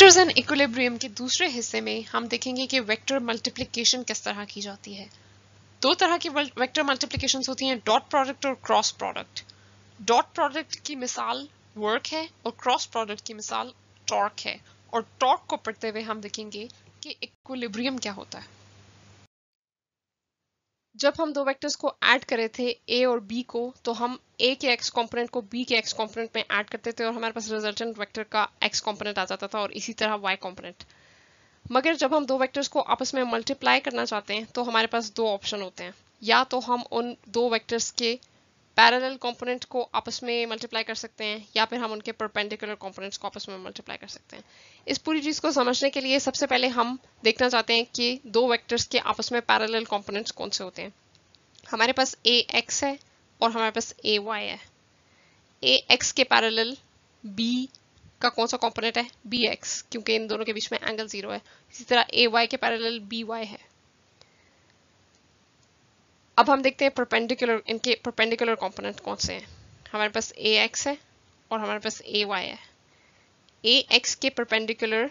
Vectors and equilibrium के दूसरे हिस्से में हम देखेंगे कि वेक्टर मल्टीप्लिकेशन किस तरह की जाती है दो तरह की वेक्टर मल्टीप्लिकेशन होती हैं डॉट प्रोडक्ट और क्रॉस प्रोडक्ट डॉट प्रोडक्ट की मिसाल वर्क है और क्रॉस प्रोडक्ट की मिसाल टॉर्क है और टॉर्क को पढ़ते हुए हम देखेंगे कि इक्विलिब्रियम क्या होता है जब हम दो वेक्टर्स को ऐड करे थे ए और बी को तो हम ए के एक्स कंपोनेंट को बी के एक्स कंपोनेंट में ऐड करते थे और हमारे पास रिजल्टेंट वेक्टर का एक्स कंपोनेंट आ जाता था और इसी तरह वाई कंपोनेंट मगर जब हम दो वेक्टर्स को आपस में मल्टीप्लाई करना चाहते हैं तो हमारे पास दो ऑप्शन होते हैं या तो हम उन दो वेक्टर्स के पैरेलल कंपोनेंट को आपस में मल्टीप्लाई कर सकते हैं या फिर हम उनके परपेंडिकुलर कंपोनेंट्स को आपस में मल्टीप्लाई कर सकते हैं इस पूरी चीज़ को समझने के लिए सबसे पहले हम देखना चाहते हैं कि दो वेक्टर्स के आपस में पैरेलल कंपोनेंट्स कौन से होते हैं हमारे पास ए एक्स है और हमारे पास ए वाई है ए एक्स के पैरेलल बी का कौन सा कॉम्पोनेंट है बी एक्स क्योंकि इन दोनों के बीच में एंगल जीरो है इसी तरह ए वाई के पैरेलल बी वाई है अब हम देखते हैं परपेंडिकुलर इनके परपेंडिकुलर कंपोनेंट कौन से हैं हमारे पास ए एक्स है और हमारे पास ए वाई है ए एक्स के परपेंडिकुलर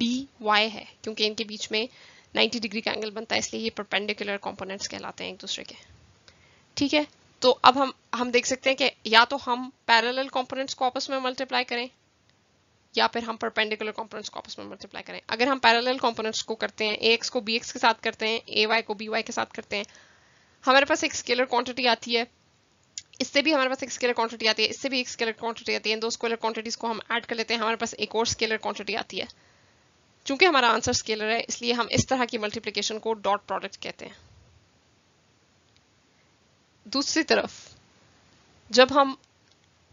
डी वाई है क्योंकि इनके बीच में 90 डिग्री का एंगल बनता है इसलिए ये परपेंडिकुलर कंपोनेंट्स कहलाते हैं एक दूसरे के ठीक है तो अब हम हम देख सकते हैं कि या तो हम पैरेलल कंपोनेंट्स को आपस में मल्टीप्लाई करें या फिर हम परपेंडिकुलर कॉम्पोनेट्स को आपस में मल्टीप्लाई करें अगर हम पैरेलल कॉम्पोनेट्स को करते हैं ए एक्स को बी एक्स के साथ करते हैं ए वाई को बी वाई के साथ करते हैं हमारे पास एक स्केलर क्वांटिटी आती है इससे भी हमारे पास एक स्केलर क्वांटिटी आती है इससे भी एक स्केलर क्वांटिटी आती है दो स्केलर क्वांटिटीज़ को हम ऐड कर लेते हैं हमारे पास एक और स्केलर क्वांटिटी आती है चूंकि हमारा आंसर स्केलर है इसलिए हम इस तरह की मल्टीप्लीकेशन को डॉट प्रोडक्ट कहते हैं दूसरी तरफ जब हम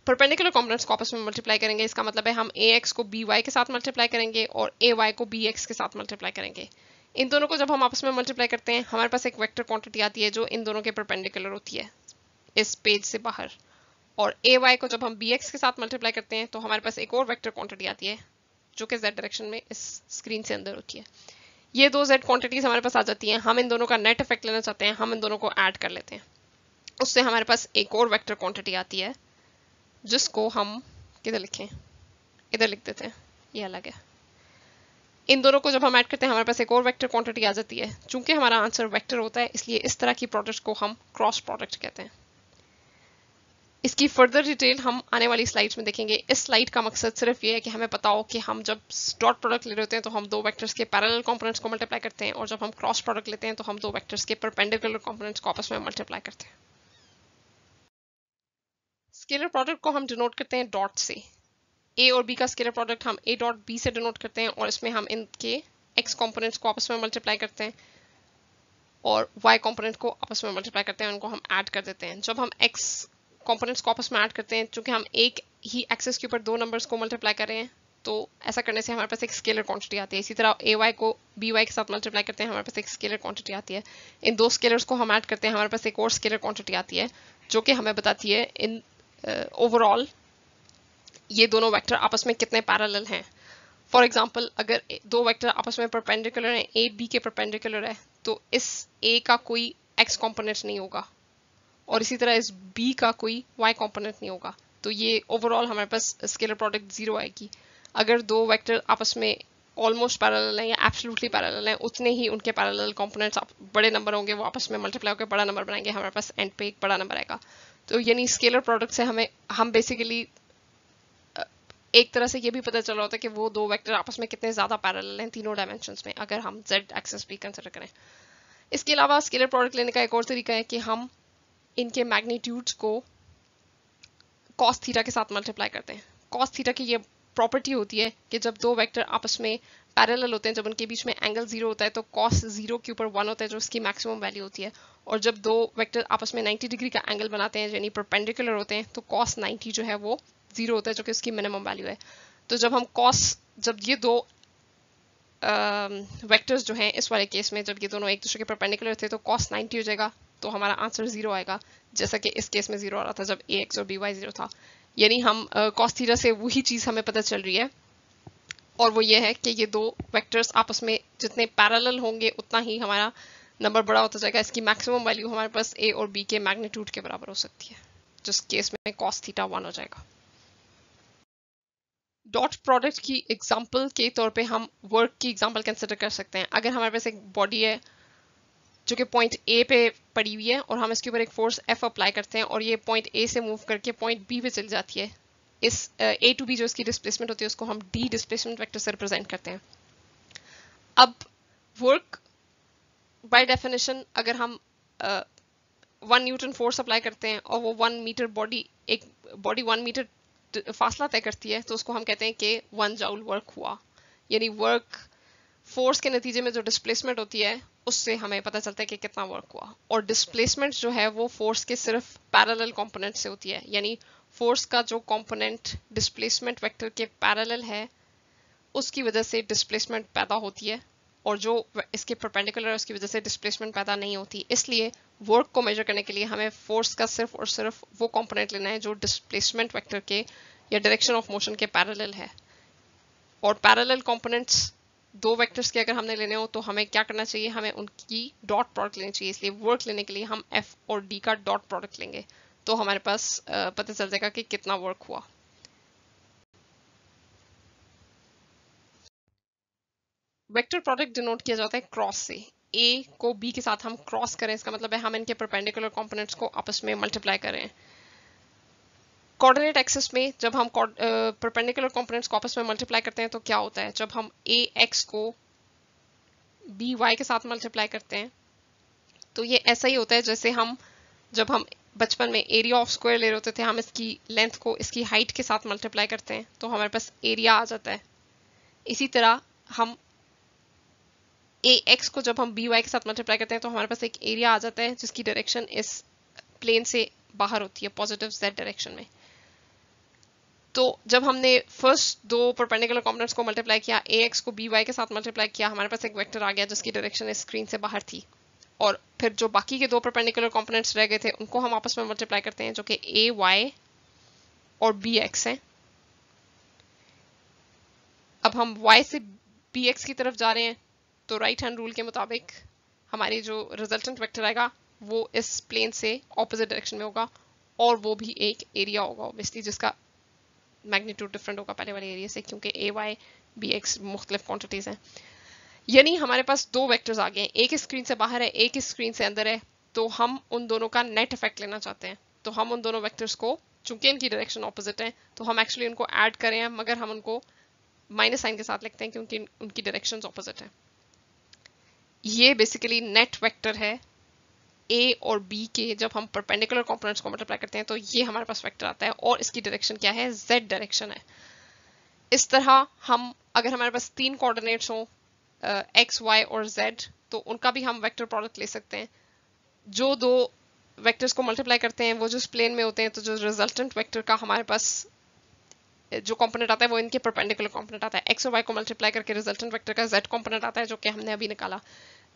परपेंडिकुलर कॉम्पोनेंट्स को आपस में मल्टीप्लाई करेंगे इसका मतलब है हम ए एक्स को बी वाई के साथ मल्टीप्लाई करेंगे और ए वाई को बी एक्स के साथ मल्टीप्लाई करेंगे इन दोनों को जब हम आपस में मल्टीप्लाई करते हैं हमारे पास एक वेक्टर क्वांटिटी आती है जो इन दोनों के परपेंडिकुलर होती है इस पेज से बाहर और ए वाई को जब हम बी एक्स के साथ मल्टीप्लाई करते हैं तो हमारे पास एक और वेक्टर क्वांटिटी आती है जो कि जेड डायरेक्शन में इस स्क्रीन से अंदर होती है ये दो जेड क्वांटिटीज हमारे पास आ जाती हैं हम इन दोनों का नेट इफेक्ट लेना चाहते हैं हम इन दोनों को ऐड कर लेते हैं उससे हमारे पास एक और वेक्टर क्वांटिटी आती है जिसको हम किधर लिखें इधर लिख देते हैं ये अलग है इन दोनों को जब हम ऐड करते हैं हमारे पास एक और वेक्टर क्वांटिटी आ जाती है चूंकि हमारा आंसर वेक्टर होता है इसलिए इस तरह की प्रोडक्ट को हम क्रॉस प्रोडक्ट कहते हैं इसकी फर्दर डिटेल हम आने वाली स्लाइड्स में देखेंगे इस स्लाइड का मकसद सिर्फ ये है कि हमें पता हो कि हम जब डॉट प्रोडक्ट ले रहे होते हैं तो हम दो वेक्टर्स के पैरेलल कंपोनेंट्स को मल्टीप्लाई करते हैं और जब हम क्रॉस प्रोडक्ट लेते हैं तो हम दो वेक्टर्स के परपेंडिकुलर कंपोनेंट्स को आपस में मल्टीप्लाई करते हैं स्केलर प्रोडक्ट को हम डिनोट करते हैं डॉट से ए और बी का स्केलर प्रोडक्ट हम ए डॉट बी से डिनोट करते हैं और इसमें हम इनके एक्स कॉम्पोनेंट्स को आपस में मल्टीप्लाई करते हैं और वाई कॉम्पोनेंट को आपस में मल्टीप्लाई करते हैं उनको हम ऐड कर देते हैं जब हम एक्स कॉम्पोनेंट्स को आपस में ऐड करते हैं चूंकि हम एक ही एक्सेस के ऊपर दो नंबर्स को मल्टीप्लाई कर रहे हैं तो ऐसा करने से हमारे पास एक स्केलर क्वांटिटी आती है इसी तरह ए वाई को बी वाई के साथ मल्टीप्लाई करते हैं हमारे पास एक स्केलर क्वांटिटी आती है इन दो स्केलर्स को हम ऐड करते हैं हमारे पास एक और स्केलर क्वांटिटी आती है जो कि हमें बताती है इन ओवरऑल uh, ये दोनों वेक्टर आपस में कितने पैरेलल हैं फॉर एग्जाम्पल अगर दो वेक्टर आपस में परपेंडिकुलर हैं ए बी के परपेंडिकुलर है तो इस ए का कोई एक्स कॉम्पोनेंट नहीं होगा और इसी तरह इस बी का कोई वाई कॉम्पोनेंट नहीं होगा तो ये ओवरऑल हमारे पास स्केलर प्रोडक्ट जीरो आएगी अगर दो वेक्टर आपस में ऑलमोस्ट पैरेलल हैं या एब्सोल्युटली पैरेलल हैं उतने ही उनके पैरेलल कंपोनेंट्स बड़े नंबर होंगे वो आपस में मल्टीप्लाई होकर बड़ा नंबर बनाएंगे हमारे पास एंड पे एक बड़ा नंबर आएगा तो यानी स्केलर प्रोडक्ट से हमें हम बेसिकली एक तरह से ये भी पता चल रहा होता है कि वो दो वेक्टर आपस में कितने ज़्यादा पैरल हैं तीनों डायमेंशंस में अगर हम जेड एक्सेस भी कंसिडर करें इसके अलावा स्केलर प्रोडक्ट लेने का एक और तरीका है कि हम इनके मैग्नीट्यूड्स को कॉस्थीटा थीटा के साथ मल्टीप्लाई करते हैं कॉस्थीटा थीटा की ये प्रॉपर्टी होती है कि जब दो वेक्टर आपस में पैरेलल होते हैं जब उनके बीच में एंगल जीरो होता है तो कॉस जीरो के ऊपर वन होता है जो उसकी मैक्सिमम वैल्यू होती है और जब दो वेक्टर आपस में 90 डिग्री का एंगल बनाते हैं यानी परपेंडिकुलर होते हैं तो कॉस 90 जो है वो जीरो होता है जो कि उसकी मिनिमम वैल्यू है तो जब हम कॉस जब ये दो वैक्टर्स uh, जो हैं इस वाले केस में जब ये दोनों एक दूसरे के परपेंडिकुलर थे तो कॉस नाइन्टी हो जाएगा तो हमारा आंसर जीरो आएगा जैसा कि इस केस में जीरो आ रहा था जब ए एक्स और बी वाई जीरो था यानी हम कॉस्थीरा से वही चीज़ हमें पता चल रही है और वो ये है कि ये दो वेक्टर्स आपस में जितने पैरेलल होंगे उतना ही हमारा नंबर बड़ा होता जाएगा इसकी मैक्सिमम वैल्यू हमारे पास ए और बी के मैग्नीट्यूड के बराबर हो सकती है जिस केस में कॉस्थीटा वन हो जाएगा डॉट प्रोडक्ट की एग्जाम्पल के तौर पे हम वर्क की एग्जाम्पल कंसिडर कर सकते हैं अगर हमारे पास एक बॉडी है जो कि पॉइंट ए पे पड़ी हुई है और हम इसके ऊपर एक फोर्स एफ अप्लाई करते हैं और ये पॉइंट ए से मूव करके पॉइंट बी पे चल जाती है इस ए टू बी जो इसकी डिस्प्लेसमेंट होती है उसको हम डी डिस्प्लेसमेंट वैक्टर से रिप्रेजेंट करते हैं अब वर्क बाई डेफिनेशन अगर हम वन न्यूटन फोर्स अप्लाई करते हैं और वो वन मीटर बॉडी एक बॉडी वन मीटर फासला तय करती है तो उसको हम कहते हैं कि वन जाउल वर्क हुआ यानी वर्क फोर्स के नतीजे में जो डिस्प्लेसमेंट होती है उससे हमें पता चलता है कि कितना वर्क हुआ और डिस्प्लेसमेंट जो है वो फोर्स के सिर्फ पैरेलल कंपोनेंट से होती है यानी फोर्स का जो कंपोनेंट डिस्प्लेसमेंट वेक्टर के पैरेलल है उसकी वजह से डिस्प्लेसमेंट पैदा होती है और जो इसके परपेंडिकुलर है उसकी वजह से डिस्प्लेसमेंट पैदा नहीं होती इसलिए वर्क को मेजर करने के लिए हमें फोर्स का सिर्फ और सिर्फ वो कॉम्पोनेंट लेना है जो डिस्प्लेसमेंट वैक्टर के या डायरेक्शन ऑफ मोशन के पैरल है और पैरल कॉम्पोनेंट्स दो वेक्टर्स के अगर हमने लेने हो तो हमें क्या करना चाहिए हमें उनकी डॉट प्रोडक्ट लेनी चाहिए इसलिए वर्क लेने के लिए हम एफ और डी का डॉट प्रोडक्ट लेंगे तो हमारे पास पता चल जाएगा कि कितना वर्क हुआ वेक्टर प्रोडक्ट डिनोट किया जाता है क्रॉस से ए को बी के साथ हम क्रॉस करें इसका मतलब है हम इनके परपेंडिकुलर कंपोनेंट्स को आपस में मल्टीप्लाई करें कोऑर्डिनेट एक्सेस में जब हम परपेंडिकुलर कंपोनेंट्स को आपस में मल्टीप्लाई करते हैं तो क्या होता है जब हम ए एक्स को बी वाई के साथ मल्टीप्लाई करते हैं तो ये ऐसा ही होता है जैसे हम जब हम बचपन में एरिया ऑफ स्क्वायर ले रहे होते थे हम इसकी लेंथ को इसकी हाइट के साथ मल्टीप्लाई करते हैं तो हमारे पास एरिया आ जाता है इसी तरह हम ए एक्स को जब हम बी वाई के साथ मल्टीप्लाई करते हैं तो हमारे पास एक एरिया आ जाता है जिसकी डायरेक्शन इस प्लेन से बाहर होती है पॉजिटिव जेड डायरेक्शन में तो जब हमने फर्स्ट दो परपेंडिकुलर कॉम्पोनेंट्स को मल्टीप्लाई किया ए एक्स को बी वाई के साथ मल्टीप्लाई किया हमारे पास एक वेक्टर आ गया जिसकी डायरेक्शन स्क्रीन से बाहर थी और फिर जो बाकी के दो परपेंडिकुलर कॉम्पोनेंट्स रह गए थे उनको हम आपस में मल्टीप्लाई करते हैं जो कि ए वाई और बी एक्स है अब हम वाई से बी एक्स की तरफ जा रहे हैं तो राइट हैंड रूल के मुताबिक हमारी जो रिजल्टेंट वेक्टर आएगा वो इस प्लेन से ऑपोजिट डायरेक्शन में होगा और वो भी एक एरिया होगा ऑब्वियसली जिसका मैग्नीट्यूड डिफरेंट होगा पहले वाले एरिया से क्योंकि ए वाई बी एक्स मुख्तलिफ क्वान्टिटीज़ हैं यानी हमारे पास दो वैक्टर्स आ गए हैं एक स्क्रीन से बाहर है एक स्क्रीन से अंदर है तो हम उन दोनों का नेट इफेक्ट लेना चाहते हैं तो हम उन दोनों वैक्टर्स को चूंकि इनकी डायरेक्शन ऑपोजिट है तो हम एक्चुअली उनको ऐड करें हैं मगर हम उनको माइनस साइन के साथ लिखते हैं क्योंकि उनकी डायरेक्शन ऑपोजिट हैं ये बेसिकली नेट वेक्टर है ए और बी के जब हम परपेंडिकुलर कॉम्पोनेट्स को मल्टीप्लाई करते हैं तो ये हमारे पास वेक्टर आता है और इसकी डायरेक्शन क्या है जेड डायरेक्शन है इस तरह हम अगर हमारे पास तीन कोऑर्डिनेट्स हों एक्स वाई और जेड तो उनका भी हम वेक्टर प्रोडक्ट ले सकते हैं जो दो वेक्टर्स को मल्टीप्लाई करते हैं वो जो प्लेन में होते हैं तो जो रिजल्टेंट वेक्टर का हमारे पास जो कंपोनेंट आता है वो इनके परपेंडिकुलर कंपोनेंट आता है एक्स और वाई को मल्टीप्लाई करके रिजल्टेंट वेक्टर का जेड कंपोनेंट आता है जो कि हमने अभी निकाला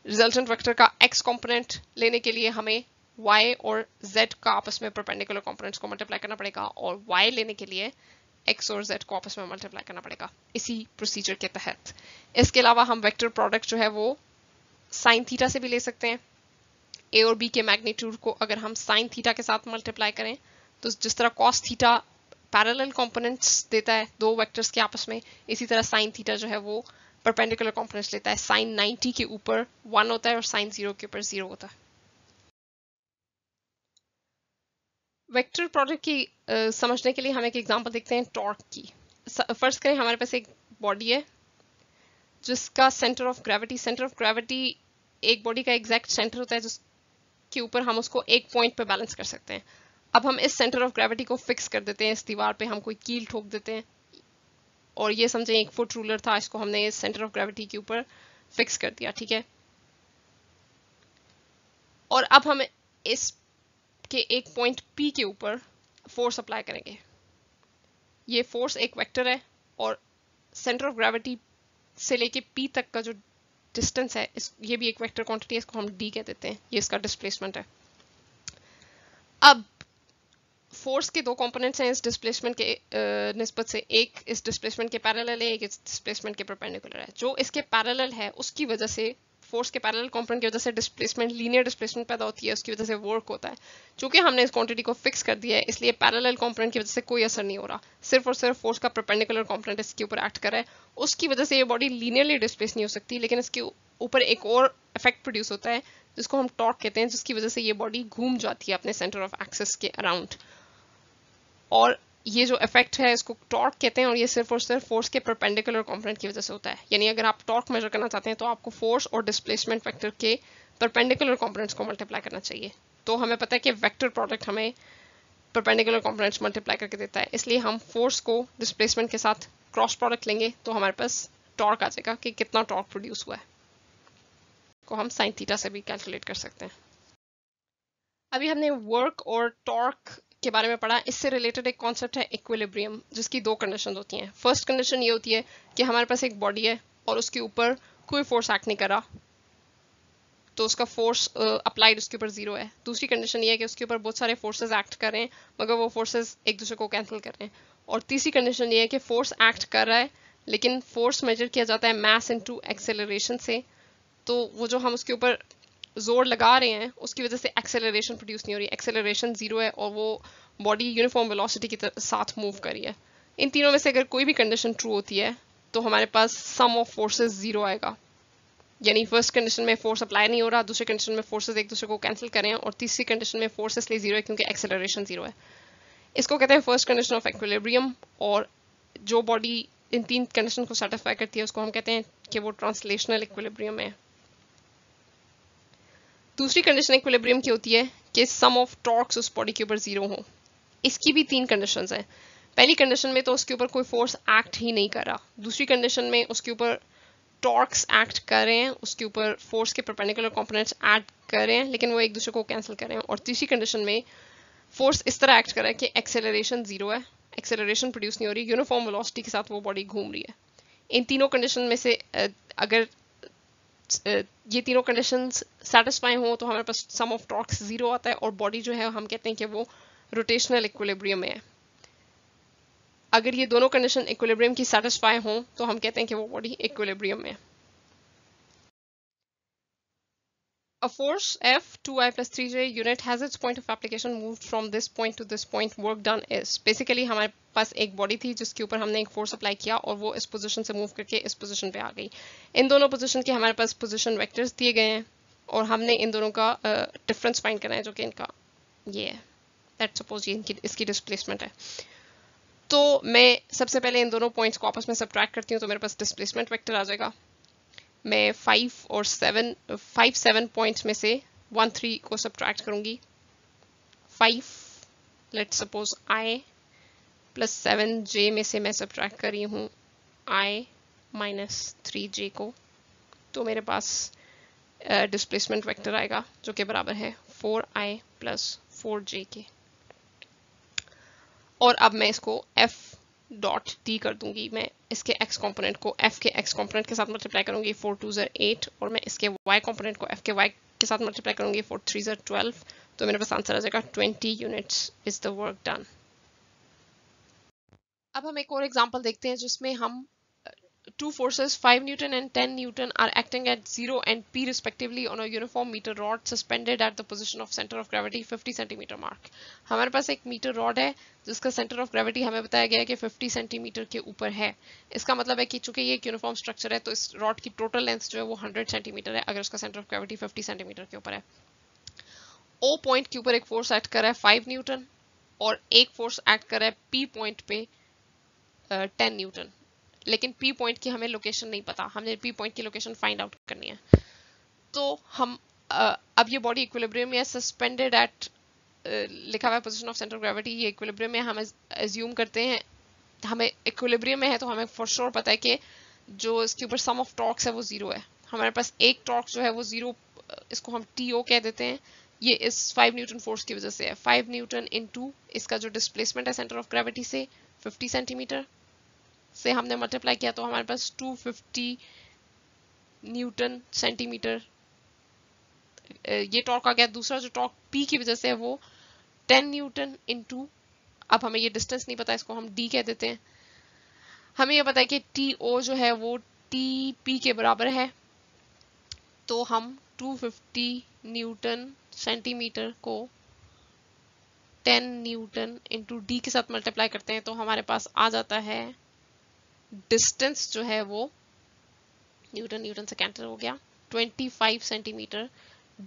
रिजल्टेंट वेक्टर का एक्स कॉम्पोनेंट लेने के लिए हमें y और z का आपस में परपेंडिकुलर कॉम्पोनेंट्स को मल्टीप्लाई करना पड़ेगा और y लेने के लिए x और z को आपस में मल्टीप्लाई करना पड़ेगा इसी प्रोसीजर के तहत इसके अलावा हम वेक्टर प्रोडक्ट जो है वो साइन थीटा से भी ले सकते हैं ए और बी के मैग्नीट्यूड को अगर हम साइन थीटा के साथ मल्टीप्लाई करें तो जिस तरह कॉस थीटा पैरेलल कंपोनेंट्स देता है दो वेक्टर्स के आपस में इसी तरह साइन थीटा जो है वो परपेंडिकुलर कॉम्पोनेंट लेता है साइन 90 के ऊपर वन होता है और साइन जीरो के ऊपर जीरो होता है वेक्टर प्रोडक्ट की uh, समझने के लिए हम एक एग्जांपल देखते हैं टॉर्क की फर्स्ट करें हमारे पास एक बॉडी है जिसका centre of gravity centre of gravity एक बॉडी का एग्जैक्ट सेंटर होता है जिसके ऊपर हम उसको एक पॉइंट पे बैलेंस कर सकते हैं अब हम इस सेंटर ऑफ ग्रेविटी को फिक्स कर देते हैं इस दीवार पे हम कोई कील ठोक देते हैं और ये समझें एक फुट रूलर था इसको हमने सेंटर ऑफ ग्रेविटी के ऊपर फिक्स कर दिया ठीक है और अब हम इस के एक पॉइंट पी के ऊपर फोर्स अप्लाई करेंगे ये फोर्स एक वेक्टर है और सेंटर ऑफ ग्रेविटी से लेके पी तक का जो डिस्टेंस है इस ये भी एक वेक्टर क्वांटिटी है इसको हम डी कह देते हैं ये इसका डिस्प्लेसमेंट है अब फोर्स के दो कंपोनेंट्स हैं इस डिस्प्लेसमेंट के नस्बत से एक इस डिस्प्लेसमेंट के पैरेलल है एक इस डिस्प्लेसमेंट के परपेंडिकुलर है जो इसके पैरेलल है उसकी वजह से फोर्स के पैरेलल कंपोनेंट की वजह से डिस्प्लेसमेंट लीनियर डिस्प्लेसमेंट पैदा होती है उसकी वजह से वर्क होता है चूंकि हमने इस क्वांटिटी को फिक्स कर दिया है इसलिए पैरेलल कंपोनेंट की वजह से कोई असर नहीं हो रहा सिर्फ और सिर्फ फोर्स का परपेंडिकुलर कंपोनेंट इसके ऊपर एक्ट कर रहा है उसकी वजह से ये बॉडी लीनियरली डिस्प्लेस नहीं हो सकती लेकिन इसके ऊपर एक और इफेक्ट प्रोड्यूस होता है जिसको हम टॉर्क कहते हैं जिसकी वजह से ये बॉडी घूम जाती है अपने सेंटर ऑफ एक्सेस के अराउंड और ये जो इफेक्ट है इसको टॉर्क कहते हैं और ये सिर्फ और सिर्फ फोर्स के परपेंडिकुलर कॉम्पोनेंट की वजह से होता है यानी अगर आप टॉर्क मेजर करना चाहते हैं तो आपको फोर्स और डिस्प्लेसमेंट फैक्टर के परपेंडिकुलर कॉम्पोनेंट्स को मल्टीप्लाई करना चाहिए तो हमें पता है कि वैक्टर प्रोडक्ट हमें परपेंडिकुलर कॉम्पोनेंट्स मल्टीप्लाई करके देता है इसलिए हम फोर्स को डिस्प्लेसमेंट के साथ क्रॉस प्रोडक्ट लेंगे तो हमारे पास टॉर्क आ जाएगा कि कितना टॉर्क प्रोड्यूस हुआ है को हम साइन थीटा से भी कैलकुलेट कर सकते हैं अभी हमने वर्क और टॉर्क के बारे में पढ़ा इससे रिलेटेड एक कॉन्सेप्ट है इक्विलिब्रियम जिसकी दो कंडीशन होती हैं फर्स्ट कंडीशन ये होती है कि हमारे पास एक बॉडी है और उसके ऊपर कोई फोर्स एक्ट नहीं कर रहा तो उसका फोर्स अप्लाइड uh, उसके ऊपर जीरो है दूसरी कंडीशन ये है कि उसके ऊपर बहुत सारे फोर्सेज एक्ट कर रहे हैं मगर वो फोर्सेज एक दूसरे को कैंसिल कर रहे हैं और तीसरी कंडीशन ये है कि फोर्स एक्ट कर रहा है लेकिन फोर्स मेजर किया जाता है मैस इंटू एक्सेलरेशन से तो वो जो हम उसके ऊपर जोर लगा रहे हैं उसकी वजह से एक्सेलरेशन प्रोड्यूस नहीं हो रही एक्सेलरेशन जीरो है और वो बॉडी यूनिफॉर्म वेलोसिटी के साथ मूव कर रही है इन तीनों में से अगर कोई भी कंडीशन ट्रू होती है तो हमारे पास सम ऑफ फोर्सेस जीरो आएगा यानी फर्स्ट कंडीशन में फोर्स अप्लाई नहीं हो रहा दूसरे कंडीशन में फोर्सेस एक दूसरे को कैंसिल करें और तीसरी कंडीशन में फोर्स इसलिए जीरो है क्योंकि एक्सेलरेशन जीरो है इसको कहते हैं फर्स्ट कंडीशन ऑफ एक्वेलेब्रियम और जो बॉडी इन तीन कंडीशन को सेटिस्फाई करती है उसको हम कहते हैं कि वो ट्रांसलेशनल इक्वेलेब्रियम है दूसरी कंडीशन इक्विलिब्रियम की होती है कि सम ऑफ टॉर्क्स उस बॉडी के ऊपर जीरो हो इसकी भी तीन कंडीशन हैं पहली कंडीशन में तो उसके ऊपर कोई फोर्स एक्ट ही नहीं कर रहा दूसरी कंडीशन में उसके ऊपर टॉर्क्स एक्ट कर रहे हैं उसके ऊपर फोर्स के परपेंडिकुलर कॉम्पोनेंट्स एड कर रहे हैं लेकिन वो एक दूसरे को कैंसिल कर रहे हैं और तीसरी कंडीशन में फोर्स इस तरह एक्ट कर रहा है कि एक्सेलरेशन जीरो है एक्सेलरेशन प्रोड्यूस नहीं हो रही यूनिफॉर्म वेलोसिटी के साथ वो बॉडी घूम रही है इन तीनों कंडीशन में से अगर ये तीनों कंडीशंस सेटिस्फाई हो तो हमारे पास सम ऑफ टॉक्स जीरो आता है और बॉडी जो है हम कहते हैं कि वो रोटेशनल इक्विलिब्रियम में है अगर ये दोनों कंडीशन इक्विलिब्रियम की सेटिस्फाई हो तो हम कहते हैं कि वो बॉडी इक्विलिब्रियम में है A force F, 2i plus 3j unit has its point of application moved from this point to this point. Work done is. Basically, हमारे पास एक बॉडी थी जिसके ऊपर हमने एक फोर्स अप्लाई किया और वो इस पोजिशन से मूव करके इस पोजिशन पे आ गई इन दोनों पोजिशन के हमारे पास पोजिशन वैक्टर्स दिए गए हैं और हमने इन दोनों का डिफरेंस फाइंड करना है जो कि इनका ये है दैट सपोज ये इनकी इसकी डिस्प्लेसमेंट है तो मैं सबसे पहले इन दोनों पॉइंट्स को आपस में सब्ट्रैक्ट करती हूँ तो मेरे पास डिस्प्लेसमेंट वैक्टर आ जाएगा मैं फाइव और सेवन फाइव सेवन पॉइंट्स में से वन थ्री को सब्ट्रैक्ट करूँगी five let suppose i plus seven j में से मैं सब कर रही हूँ आई माइनस थ्री जे को तो मेरे पास डिस्प्लेसमेंट uh, वेक्टर आएगा जो कि बराबर है four i plus four j के और अब मैं इसको एफ डॉट डी कर दूंगी मैं इसके एक्स कंपोनेंट को एफ के एक्स कंपोनेंट के साथ मल्टीप्लाई करूंगी फोर टू जर एट और मैं इसके वाई कंपोनेंट को एफ के वाई के साथ मल्टीप्लाई करूंगी फोर थ्री जर ट्वेल्व तो मेरे पास आंसर आ जाएगा twenty units is the work done अब हम एक और एग्जाम्पल देखते हैं जिसमें हम two forces 5 newton and 10 newton are acting at zero and P respectively on a uniform meter rod suspended at the position of center of gravity 50 centimeter mark हमारे पास एक मीटर रॉड है जिसका सेंटर ऑफ ग्रेविटी हमें बताया गया है कि 50 centimetre के ऊपर है इसका मतलब है कि चूंकि ये एक यूनिफॉर्म स्ट्रक्चर है तो इस रॉड की टोटल लेंथ जो है वो हंड्रेड सेंटीमीटर है अगर उसका centre of gravity fifty centimetre के ऊपर है ओ पॉइंट के ऊपर एक फोर्स एक्ट कर रहा है फाइव न्यूटन और एक फोर्स एक्ट कर रहा है पी पॉइंट पे टेन न्यूटन लेकिन पी पॉइंट की हमें लोकेशन नहीं पता हमने पी पॉइंट की लोकेशन फाइंड आउट करनी है तो हम uh, अब ये बॉडी इक्विलिब्रियम या सस्पेंडेड एट लिखा हुआ है पोजिशन ऑफ सेंटर ग्रेविटी ये इक्विलिब्रियम में हम एज्यूम करते हैं हमें इक्विलिब्रियम में है तो हमें फॉर श्योर sure पता है कि जो इसके ऊपर सम ऑफ टॉर्क्स है वो ज़ीरो है हमारे पास एक टॉर्क जो है वो ज़ीरो इसको हम टी ओ कह देते हैं ये इस फाइव न्यूटन फोर्स की वजह से है फाइव न्यूटन इन टू इसका जो डिस्प्लेसमेंट है सेंटर ऑफ ग्रेविटी से फिफ्टी सेंटीमीटर से हमने मल्टीप्लाई किया तो हमारे पास 250 न्यूटन सेंटीमीटर ये टॉर्क आ गया दूसरा जो टॉर्क पी की वजह से है वो 10 न्यूटन इनटू अब हमें ये डिस्टेंस नहीं पता इसको हम डी कह देते हैं हमें ये पता है कि टी ओ जो है वो टी पी के बराबर है तो हम 250 न्यूटन सेंटीमीटर को 10 न्यूटन इंटू डी के साथ मल्टीप्लाई करते हैं तो हमारे पास आ जाता है डिस्टेंस जो है वो न्यूटन न्यूटन से कैंटर हो गया 25 सेंटीमीटर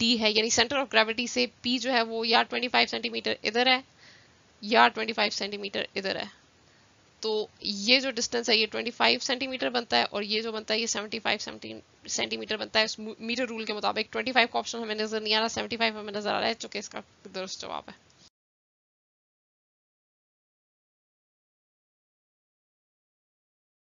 डी है यानी सेंटर ऑफ ग्रेविटी से पी जो है वो या 25 सेंटीमीटर इधर है या 25 सेंटीमीटर इधर है तो ये जो डिस्टेंस है ये 25 सेंटीमीटर बनता है और ये जो बनता है ये 75 सेंटीमीटर बनता है मीटर रूल के मुताबिक 25 का ऑप्शन हमें नज़र नहीं आ रहा 75 हमें नज़र आ रहा है चूंकि इसका दुरुस्त जवाब है